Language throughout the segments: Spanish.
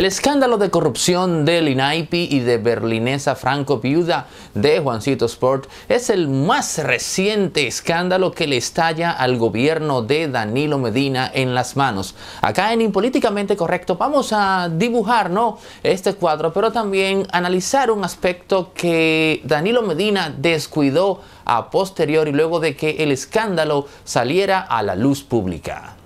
El escándalo de corrupción del INAIPI y de berlinesa Franco Viuda de Juancito Sport es el más reciente escándalo que le estalla al gobierno de Danilo Medina en las manos. Acá en Impolíticamente Correcto vamos a dibujar ¿no? este cuadro, pero también analizar un aspecto que Danilo Medina descuidó a posteriori luego de que el escándalo saliera a la luz pública.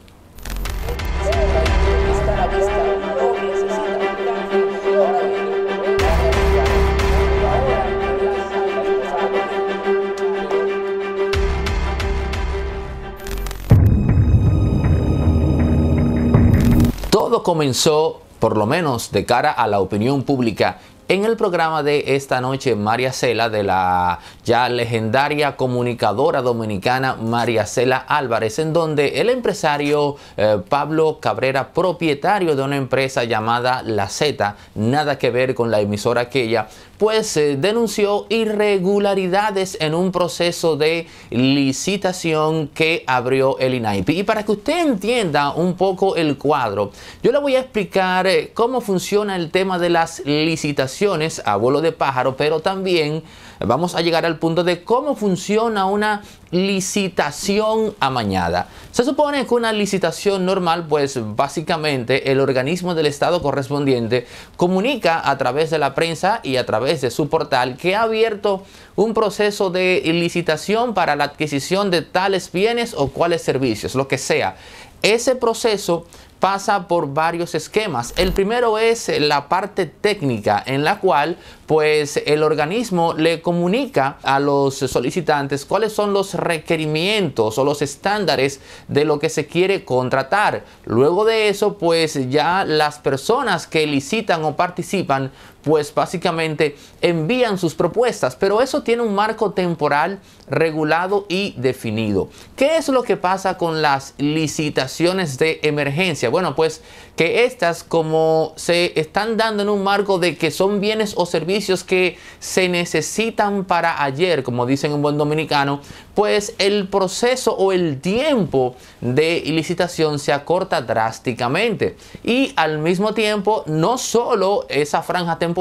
comenzó, por lo menos de cara a la opinión pública, en el programa de esta noche, María Cela, de la ya legendaria comunicadora dominicana María Cela Álvarez, en donde el empresario eh, Pablo Cabrera, propietario de una empresa llamada La Z, nada que ver con la emisora aquella, pues se denunció irregularidades en un proceso de licitación que abrió el INAIP. Y para que usted entienda un poco el cuadro, yo le voy a explicar eh, cómo funciona el tema de las licitaciones a vuelo de pájaro, pero también vamos a llegar al punto de cómo funciona una licitación amañada. Se supone que una licitación normal, pues básicamente el organismo del Estado correspondiente comunica a través de la prensa y a través de su portal que ha abierto un proceso de licitación para la adquisición de tales bienes o cuales servicios, lo que sea. Ese proceso pasa por varios esquemas. El primero es la parte técnica en la cual pues el organismo le comunica a los solicitantes cuáles son los requerimientos o los estándares de lo que se quiere contratar. Luego de eso, pues ya las personas que licitan o participan pues básicamente envían sus propuestas, pero eso tiene un marco temporal regulado y definido. ¿Qué es lo que pasa con las licitaciones de emergencia? Bueno, pues que estas como se están dando en un marco de que son bienes o servicios que se necesitan para ayer, como dicen un buen dominicano, pues el proceso o el tiempo de licitación se acorta drásticamente. Y al mismo tiempo, no solo esa franja temporal,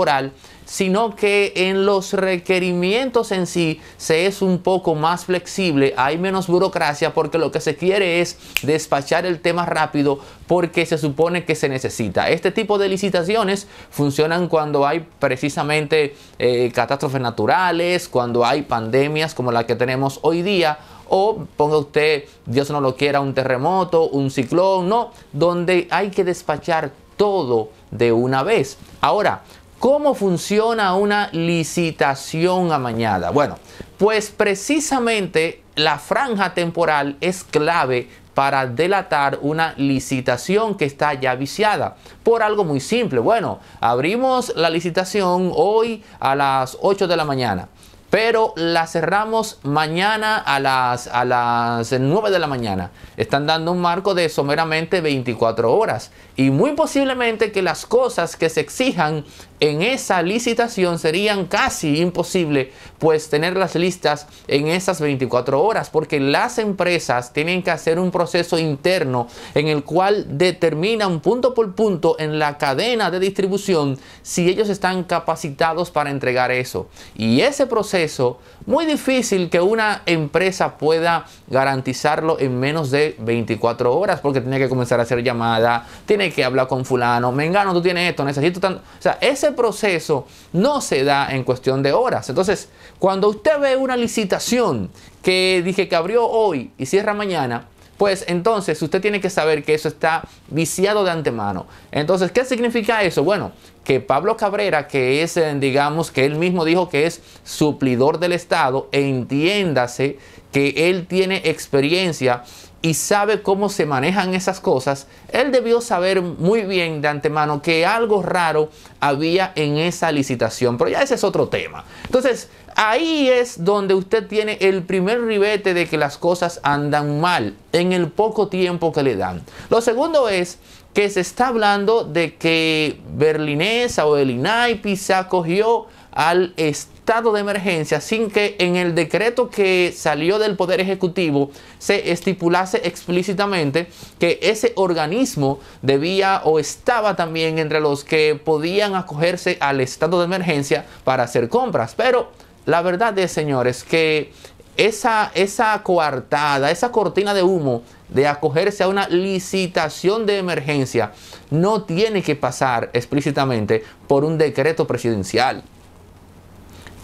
sino que en los requerimientos en sí se es un poco más flexible, hay menos burocracia porque lo que se quiere es despachar el tema rápido porque se supone que se necesita. Este tipo de licitaciones funcionan cuando hay precisamente eh, catástrofes naturales, cuando hay pandemias como la que tenemos hoy día o ponga usted, Dios no lo quiera, un terremoto, un ciclón, no, donde hay que despachar todo de una vez. Ahora, ¿Cómo funciona una licitación amañada? Bueno, pues precisamente la franja temporal es clave para delatar una licitación que está ya viciada por algo muy simple. Bueno, abrimos la licitación hoy a las 8 de la mañana, pero la cerramos mañana a las, a las 9 de la mañana. Están dando un marco de someramente 24 horas. Y muy posiblemente que las cosas que se exijan en esa licitación serían casi imposible, pues tenerlas listas en esas 24 horas, porque las empresas tienen que hacer un proceso interno en el cual determinan punto por punto en la cadena de distribución si ellos están capacitados para entregar eso. Y ese proceso, muy difícil que una empresa pueda garantizarlo en menos de 24 horas, porque tiene que comenzar a hacer llamada, tiene que habla con fulano, mengano, tú tienes esto, necesito tanto. O sea, ese proceso no se da en cuestión de horas. Entonces, cuando usted ve una licitación que dije que abrió hoy y cierra mañana, pues entonces usted tiene que saber que eso está viciado de antemano. Entonces, ¿qué significa eso? Bueno, que Pablo Cabrera, que es, eh, digamos, que él mismo dijo que es suplidor del Estado, entiéndase que él tiene experiencia y sabe cómo se manejan esas cosas, él debió saber muy bien de antemano que algo raro había en esa licitación, pero ya ese es otro tema. Entonces, ahí es donde usted tiene el primer ribete de que las cosas andan mal en el poco tiempo que le dan. Lo segundo es que se está hablando de que Berlinesa o el INAIPI se acogió al Estado estado de emergencia sin que en el decreto que salió del Poder Ejecutivo se estipulase explícitamente que ese organismo debía o estaba también entre los que podían acogerse al estado de emergencia para hacer compras. Pero la verdad es, señores, que esa, esa coartada, esa cortina de humo de acogerse a una licitación de emergencia no tiene que pasar explícitamente por un decreto presidencial.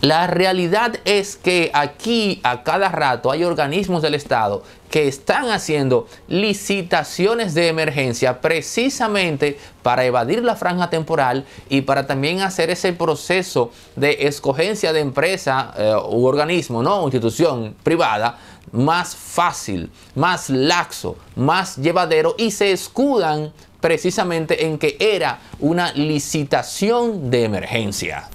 La realidad es que aquí a cada rato hay organismos del Estado que están haciendo licitaciones de emergencia precisamente para evadir la franja temporal y para también hacer ese proceso de escogencia de empresa eh, u organismo, ¿no? institución privada más fácil, más laxo, más llevadero y se escudan precisamente en que era una licitación de emergencia.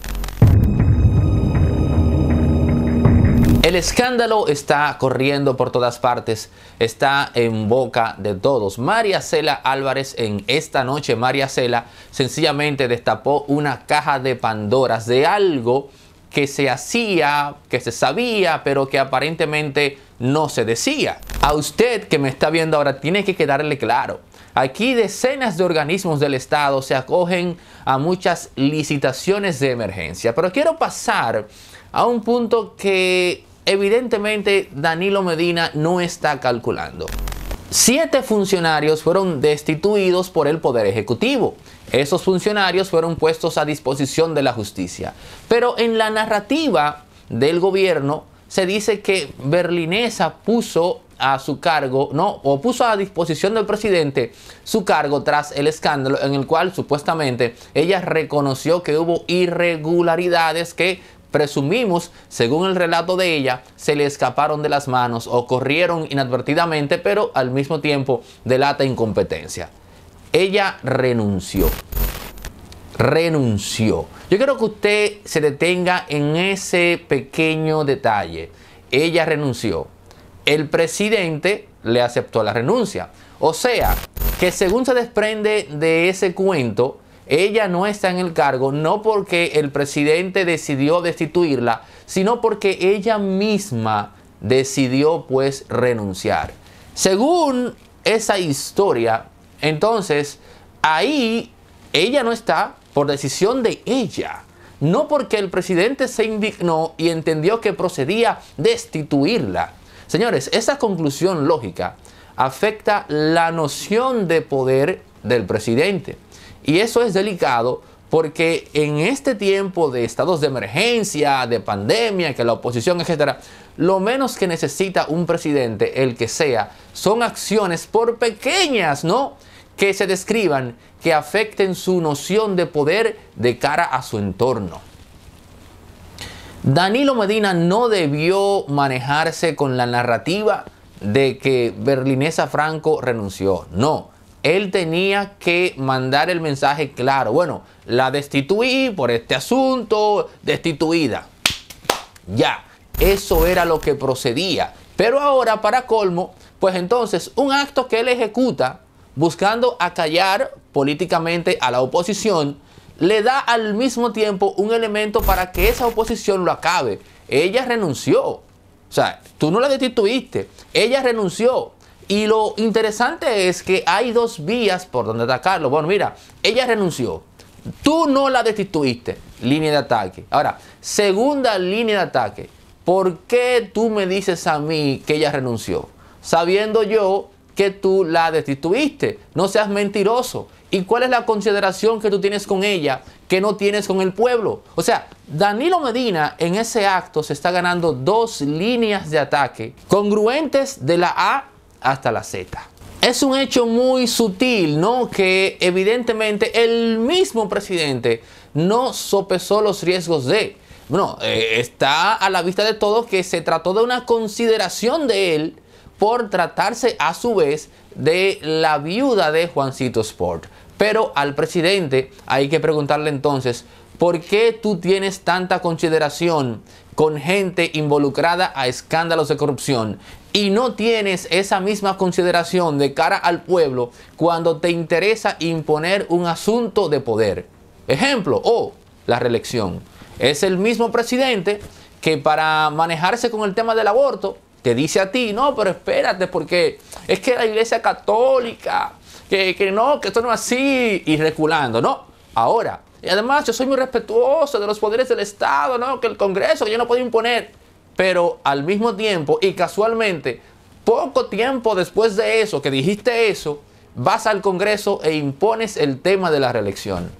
El escándalo está corriendo por todas partes, está en boca de todos. María Cela Álvarez en esta noche, María Cela sencillamente destapó una caja de Pandoras de algo que se hacía, que se sabía, pero que aparentemente no se decía. A usted que me está viendo ahora tiene que quedarle claro. Aquí decenas de organismos del Estado se acogen a muchas licitaciones de emergencia. Pero quiero pasar a un punto que evidentemente Danilo Medina no está calculando. Siete funcionarios fueron destituidos por el Poder Ejecutivo. Esos funcionarios fueron puestos a disposición de la justicia. Pero en la narrativa del gobierno se dice que Berlinesa puso a su cargo, no, o puso a disposición del presidente su cargo tras el escándalo en el cual supuestamente ella reconoció que hubo irregularidades que presumimos, según el relato de ella, se le escaparon de las manos o corrieron inadvertidamente, pero al mismo tiempo delata incompetencia. Ella renunció. Renunció. Yo quiero que usted se detenga en ese pequeño detalle. Ella renunció. El presidente le aceptó la renuncia. O sea, que según se desprende de ese cuento, ella no está en el cargo, no porque el presidente decidió destituirla, sino porque ella misma decidió pues renunciar. Según esa historia, entonces ahí ella no está por decisión de ella, no porque el presidente se indignó y entendió que procedía destituirla. Señores, esa conclusión lógica afecta la noción de poder del presidente. Y eso es delicado porque en este tiempo de estados de emergencia, de pandemia, que la oposición, etcétera, lo menos que necesita un presidente, el que sea, son acciones por pequeñas, ¿no? Que se describan, que afecten su noción de poder de cara a su entorno. Danilo Medina no debió manejarse con la narrativa de que Berlinesa Franco renunció. No, él tenía que mandar el mensaje claro. Bueno, la destituí por este asunto, destituida. Ya, eso era lo que procedía. Pero ahora, para colmo, pues entonces un acto que él ejecuta buscando acallar políticamente a la oposición, le da al mismo tiempo un elemento para que esa oposición lo acabe. Ella renunció. O sea, tú no la destituiste. Ella renunció. Y lo interesante es que hay dos vías por donde atacarlo. Bueno, mira, ella renunció. Tú no la destituiste. Línea de ataque. Ahora, segunda línea de ataque. ¿Por qué tú me dices a mí que ella renunció? Sabiendo yo que tú la destituiste. No seas mentiroso. ¿Y cuál es la consideración que tú tienes con ella que no tienes con el pueblo? O sea, Danilo Medina en ese acto se está ganando dos líneas de ataque congruentes de la A hasta la Z. Es un hecho muy sutil, ¿no? Que evidentemente el mismo presidente no sopesó los riesgos de... Bueno, eh, está a la vista de todos que se trató de una consideración de él por tratarse a su vez de la viuda de Juancito Sport. Pero al presidente hay que preguntarle entonces, ¿por qué tú tienes tanta consideración con gente involucrada a escándalos de corrupción y no tienes esa misma consideración de cara al pueblo cuando te interesa imponer un asunto de poder. Ejemplo, o la reelección. Es el mismo presidente que para manejarse con el tema del aborto te dice a ti, no, pero espérate, porque es que la iglesia católica, que, no, que esto no es así, y reculando, no. Ahora, y además yo soy muy respetuoso de los poderes del Estado, no, que el Congreso, que yo no puedo imponer pero al mismo tiempo y casualmente, poco tiempo después de eso, que dijiste eso, vas al Congreso e impones el tema de la reelección.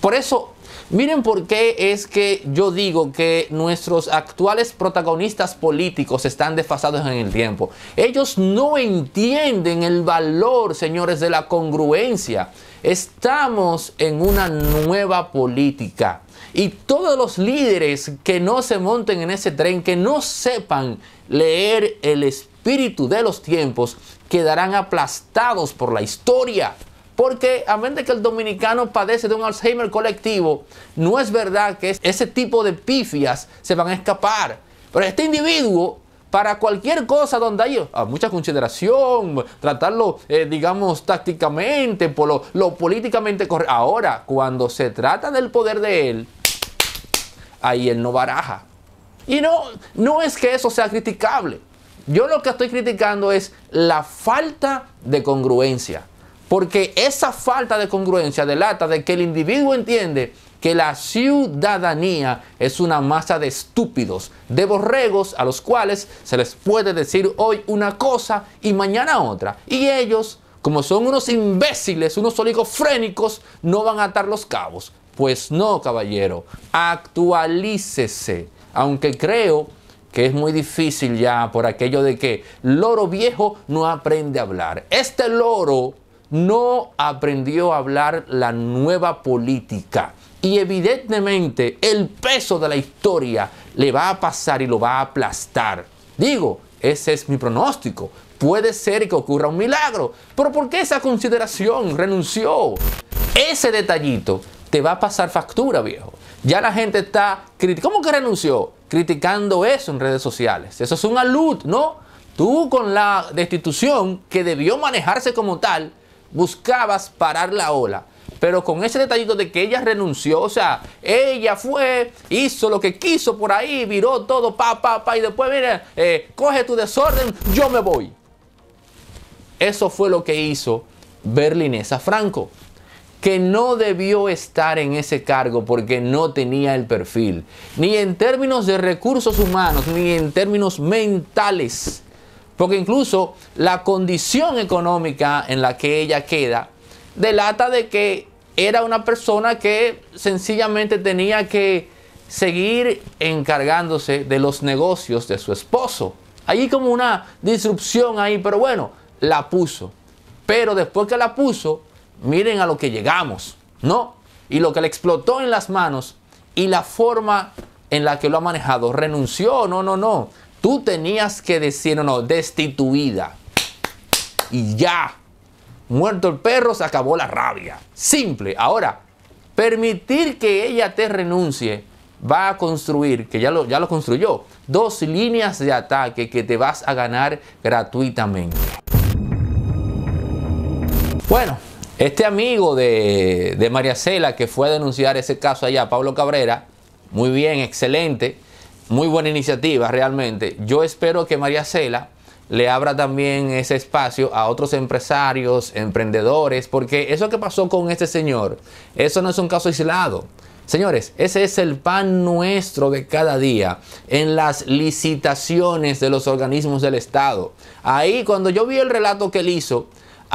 Por eso, miren por qué es que yo digo que nuestros actuales protagonistas políticos están desfasados en el tiempo. Ellos no entienden el valor, señores, de la congruencia. Estamos en una nueva política. Y todos los líderes que no se monten en ese tren, que no sepan leer el espíritu de los tiempos, quedarán aplastados por la historia. Porque a menos que el dominicano padece de un Alzheimer colectivo, no es verdad que ese tipo de pifias se van a escapar. Pero este individuo, para cualquier cosa donde haya ah, mucha consideración, tratarlo, eh, digamos, tácticamente, por lo, lo políticamente correcto. Ahora, cuando se trata del poder de él, ahí él no baraja. Y no, no es que eso sea criticable. Yo lo que estoy criticando es la falta de congruencia. Porque esa falta de congruencia delata de que el individuo entiende que la ciudadanía es una masa de estúpidos, de borregos a los cuales se les puede decir hoy una cosa y mañana otra. Y ellos, como son unos imbéciles, unos oligofrénicos, no van a atar los cabos. Pues no, caballero, actualícese, aunque creo que es muy difícil ya por aquello de que loro viejo no aprende a hablar. Este loro no aprendió a hablar la nueva política. Y evidentemente el peso de la historia le va a pasar y lo va a aplastar. Digo, ese es mi pronóstico. Puede ser que ocurra un milagro. Pero ¿por qué esa consideración renunció? Ese detallito te va a pasar factura, viejo. Ya la gente está criticando. ¿Cómo que renunció? Criticando eso en redes sociales. Eso es un alud, ¿no? Tú con la destitución que debió manejarse como tal, buscabas parar la ola. Pero con ese detallito de que ella renunció, o sea, ella fue, hizo lo que quiso por ahí, viró todo, pa, pa, pa, y después, mira, eh, coge tu desorden, yo me voy. Eso fue lo que hizo Berlinesa Franco que no debió estar en ese cargo porque no tenía el perfil, ni en términos de recursos humanos, ni en términos mentales. Porque incluso la condición económica en la que ella queda delata de que era una persona que sencillamente tenía que seguir encargándose de los negocios de su esposo. Allí como una disrupción ahí, pero bueno, la puso. Pero después que la puso, miren a lo que llegamos, ¿no? Y lo que le explotó en las manos y la forma en la que lo ha manejado. Renunció, no, no, no. Tú tenías que decir, no, no, destituida. Y ya. Muerto el perro, se acabó la rabia. Simple. Ahora, permitir que ella te renuncie va a construir, que ya lo, ya lo construyó, dos líneas de ataque que te vas a ganar gratuitamente. Bueno, este amigo de, María Cela que fue a denunciar ese caso allá, Pablo Cabrera, muy bien, excelente, muy buena iniciativa realmente. Yo espero que María Cela le abra también ese espacio a otros empresarios, emprendedores, porque eso que pasó con este señor, eso no es un caso aislado. Señores, ese es el pan nuestro de cada día en las licitaciones de los organismos del Estado. Ahí cuando yo vi el relato que él hizo,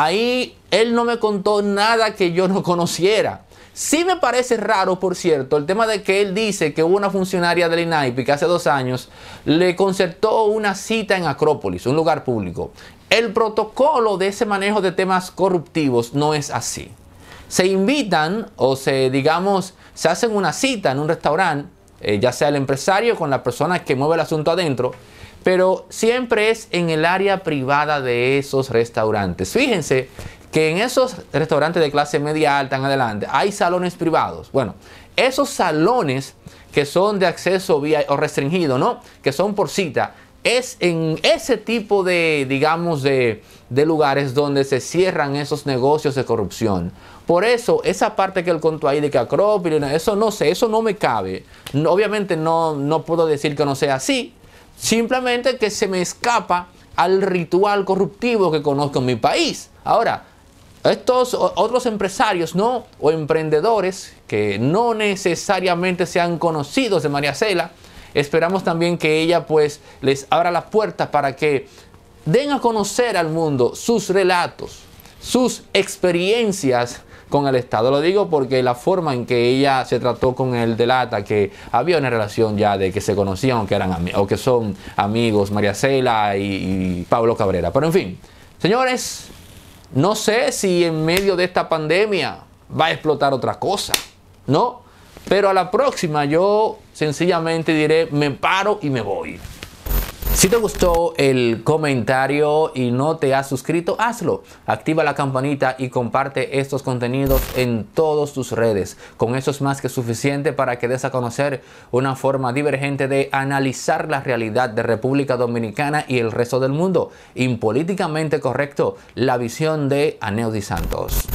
Ahí él no me contó nada que yo no conociera. Sí me parece raro, por cierto, el tema de que él dice que una funcionaria del INAIPI que hace dos años le concertó una cita en Acrópolis, un lugar público. El protocolo de ese manejo de temas corruptivos no es así. Se invitan o se, digamos, se hacen una cita en un restaurante, eh, ya sea el empresario con la persona que mueve el asunto adentro, pero siempre es en el área privada de esos restaurantes. Fíjense que en esos restaurantes de clase media alta en adelante hay salones privados. Bueno, esos salones que son de acceso vía o restringido, ¿no? Que son por cita. Es en ese tipo de, digamos, de, lugares donde se cierran esos negocios de corrupción. Por eso, esa parte que él contó ahí de que acrópolis, eso no sé, eso no me cabe. obviamente no puedo decir que no sea así, Simplemente que se me escapa al ritual corruptivo que conozco en mi país. Ahora, estos otros empresarios no o emprendedores que no necesariamente sean conocidos de María Cela, esperamos también que ella pues les abra las puertas para que den a conocer al mundo sus relatos, sus experiencias con el Estado. Lo digo porque la forma en que ella se trató con el delata que había una relación ya de que se conocían o que, eran, o que son amigos María Cela y Pablo Cabrera. Pero en fin, señores, no sé si en medio de esta pandemia va a explotar otra cosa, ¿no? Pero a la próxima yo sencillamente diré, me paro y me voy. Si te gustó el comentario y no te has suscrito, hazlo. Activa la campanita y comparte estos contenidos en todas tus redes. Con eso es más que suficiente para que des a conocer una forma divergente de analizar la realidad de República Dominicana y el resto del mundo. Impolíticamente correcto, la visión de Di Santos.